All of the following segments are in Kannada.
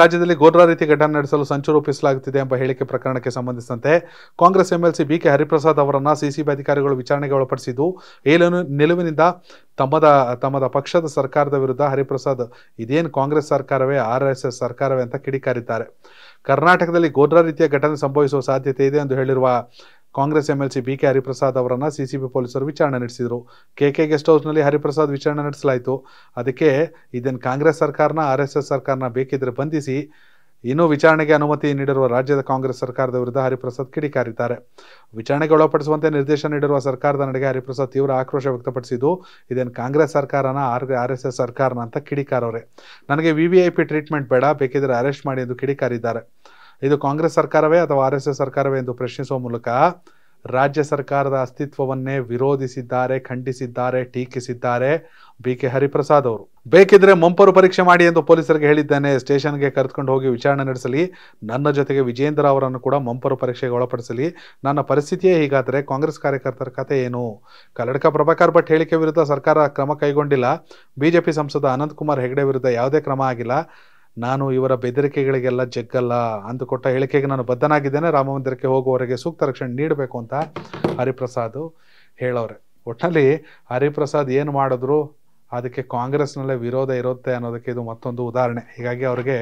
ರಾಜ್ಯದಲ್ಲಿ ಗೋರ್ರಾ ರೀತಿ ಘಟನೆ ನಡೆಸಲು ಸಂಚು ರೂಪಿಸಲಾಗುತ್ತಿದೆ ಎಂಬ ಹೇಳಿಕೆ ಪ್ರಕರಣಕ್ಕೆ ಸಂಬಂಧಿಸಿದಂತೆ ಕಾಂಗ್ರೆಸ್ ಎಂಎಲ್ಸಿ ಬಿಕೆ ಹರಿಪ್ರಸಾದ್ ಅವರನ್ನು ಸಿಸಿಬಿ ಅಧಿಕಾರಿಗಳು ವಿಚಾರಣೆಗೆ ಒಳಪಡಿಸಿದ್ದು ಏಲನು ನಿಲುವಿನಿಂದ ತಮ್ಮದ ತಮ್ಮದ ಪಕ್ಷದ ಸರ್ಕಾರದ ವಿರುದ್ಧ ಹರಿಪ್ರಸಾದ್ ಇದೇನು ಕಾಂಗ್ರೆಸ್ ಸರ್ಕಾರವೇ ಆರ್ ಎಸ್ ಎಸ್ ಸರ್ಕಾರವೇ ಅಂತ ಕಿಡಿಕಾರಿದ್ದಾರೆ ಕರ್ನಾಟಕದಲ್ಲಿ ಗೋರ್ರಾ ರೀತಿಯ ಘಟನೆ ಸಂಭವಿಸುವ ಸಾಧ್ಯತೆ ಇದೆ ಎಂದು ಹೇಳಿರುವ ಕಾಂಗ್ರೆಸ್ ಎಂಎಲ್ಸಿ ಬಿಕೆ ಹರಿಪ್ರಸಾದ್ ಅವರನ್ನು ಸಿಸಿಬಿ ಪೊಲೀಸರು ವಿಚಾರಣೆ ನಡೆಸಿದರು ಕೆ ಗೆಸ್ಟ್ ಹೌಸ್ನಲ್ಲಿ ಹರಿಪ್ರಸಾದ್ ವಿಚಾರಣೆ ನಡೆಸಲಾಯಿತು ಅದಕ್ಕೆ ಇದನ್ನು ಕಾಂಗ್ರೆಸ್ ಸರ್ಕಾರನ ಆರ್ ಎಸ್ ಎಸ್ ಸರ್ಕಾರನ ಬೇಕಿದ್ರೆ ಬಂಧಿಸಿ ಇನ್ನೂ ವಿಚಾರಣೆಗೆ ಅನುಮತಿ ನೀಡಿರುವ ರಾಜ್ಯದ ಕಾಂಗ್ರೆಸ್ ಸರ್ಕಾರದ ವಿರುದ್ಧ ಹರಿಪ್ರಸಾದ್ ಕಿಡಿಕಾರಿದ್ದಾರೆ ವಿಚಾರಣೆಗೆ ಒಳಪಡಿಸುವಂತೆ ನಿರ್ದೇಶನ ನೀಡಿರುವ ಸರ್ಕಾರದ ನಡೆಗೆ ಹರಿಪ್ರಸಾದ್ ತೀವ್ರ ಆಕ್ರೋಶ ವ್ಯಕ್ತಪಡಿಸಿದ್ದು ಇದೇನು ಕಾಂಗ್ರೆಸ್ ಸರ್ಕಾರನ ಆರ್ ಆರ್ ಎಸ್ ಎಸ್ ಸರ್ಕಾರನ ಅಂತ ಕಿಡಿಕಾರವ್ರೆ ನನಗೆ V V I P treatment ಬೇಡ ಬೇಕಿದ್ರೆ ಅರೆಸ್ಟ್ ಮಾಡಿ ಎಂದು ಕಿಡಿಕಾರಿದ್ದಾರೆ ಇದು ಕಾಂಗ್ರೆಸ್ ಸರ್ಕಾರವೇ ಅಥವಾ ಆರ್ ಎಸ್ ಎಸ್ ಸರ್ಕಾರವೇ ಎಂದು ಪ್ರಶ್ನಿಸುವ ಮೂಲಕ ರಾಜ್ಯ ಸರ್ಕಾರದ ಅಸ್ತಿತ್ವವನ್ನೇ ವಿರೋಧಿಸಿದ್ದಾರೆ ಖಂಡಿಸಿದ್ದಾರೆ ಟೀಕಿಸಿದ್ದಾರೆ ಬಿ ಕೆ ಹರಿಪ್ರಸಾದ್ ಅವರು ಬೇಕಿದ್ರೆ ಮಂಪರು ಪರೀಕ್ಷೆ ಮಾಡಿ ಎಂದು ಪೊಲೀಸರಿಗೆ ಹೇಳಿದ್ದೇನೆ ಸ್ಟೇಷನ್ಗೆ ಕರೆದುಕೊಂಡು ಹೋಗಿ ವಿಚಾರಣೆ ನಡೆಸಲಿ ನನ್ನ ಜೊತೆಗೆ ವಿಜೇಂದ್ರ ಅವರನ್ನು ಕೂಡ ಮಂಪರು ಪರೀಕ್ಷೆಗೆ ಒಳಪಡಿಸಲಿ ನನ್ನ ಪರಿಸ್ಥಿತಿಯೇ ಹೀಗಾದರೆ ಕಾಂಗ್ರೆಸ್ ಕಾರ್ಯಕರ್ತರ ಕತೆ ಏನು ಕನ್ನಡಕ ಪ್ರಭಾಕರ್ ಭಟ್ ಹೇಳಿಕೆ ವಿರುದ್ಧ ಸರ್ಕಾರ ಕ್ರಮ ಕೈಗೊಂಡಿಲ್ಲ ಬಿಜೆಪಿ ಸಂಸದ ಅನಂತಕುಮಾರ್ ಹೆಗಡೆ ವಿರುದ್ಧ ಯಾವುದೇ ಕ್ರಮ ಆಗಿಲ್ಲ ನಾನು ಇವರ ಬೆದರಿಕೆಗಳಿಗೆಲ್ಲ ಜಗ್ಗಲ್ಲ ಅಂತ ಕೊಟ್ಟ ಹೇಳಿಕೆಗೆ ನಾನು ಬದ್ಧನಾಗಿದ್ದೇನೆ ರಾಮ ಮಂದಿರಕ್ಕೆ ಹೋಗುವವರೆಗೆ ಸೂಕ್ತ ರಕ್ಷಣೆ ನೀಡಬೇಕು ಅಂತ ಹರಿಪ್ರಸಾದ್ ಹೇಳೋರೆ ಒಟ್ಟಿನಲ್ಲಿ ಹರಿಪ್ರಸಾದ್ ಏನು ಮಾಡಿದ್ರು ಅದಕ್ಕೆ ಕಾಂಗ್ರೆಸ್ನಲ್ಲೇ ವಿರೋಧ ಇರುತ್ತೆ ಅನ್ನೋದಕ್ಕೆ ಇದು ಮತ್ತೊಂದು ಉದಾಹರಣೆ ಹೀಗಾಗಿ ಅವರಿಗೆ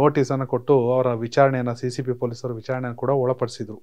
ನೋಟಿಸನ್ನು ಕೊಟ್ಟು ಅವರ ವಿಚಾರಣೆಯನ್ನು ಸಿ ಸಿ ಪಿ ಪೊಲೀಸರು ವಿಚಾರಣೆಯನ್ನು ಕೂಡ ಒಳಪಡಿಸಿದರು